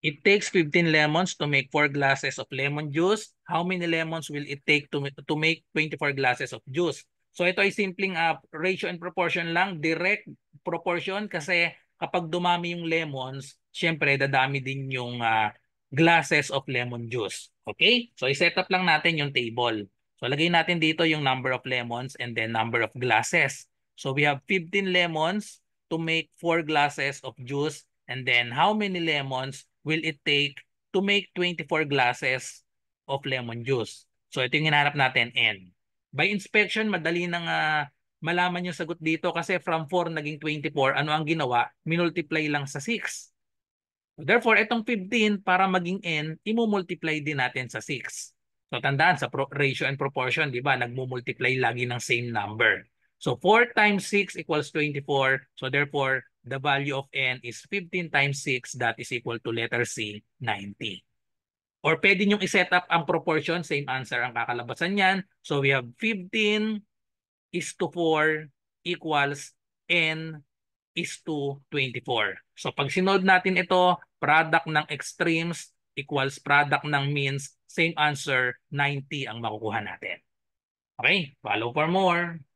It takes 15 lemons to make 4 glasses of lemon juice. How many lemons will it take to, to make 24 glasses of juice? So ito ay simpleng uh, ratio and proportion lang, direct proportion kasi kapag dumami yung lemons, syempre dadami din yung uh, glasses of lemon juice. Okay? So i-set up lang natin yung table. So lagay natin dito yung number of lemons and then number of glasses. So we have 15 lemons to make 4 glasses of juice and then how many lemons will it take to make 24 glasses of lemon juice? So ito yung hinanap natin, N. By inspection, madali nang uh, malaman yung sagot dito kasi from 4 naging 24, ano ang ginawa? Minultiply lang sa 6. So, Therefore, itong 15 para maging N, imumultiply din natin sa 6. So tandaan sa ratio and proportion, di ba, nagmumultiply lagi ng same number. So 4 times 6 equals 24. So therefore, the value of n is 15 times 6 that is equal to letter C, 90. Or pwede nyong iset up ang proportion, same answer ang kakalabasan niyan. So we have 15 is to 4 equals n is to 24. So pag sinold natin ito, product ng extremes equals product ng means, same answer, 90 ang makukuha natin. Okay, follow for more.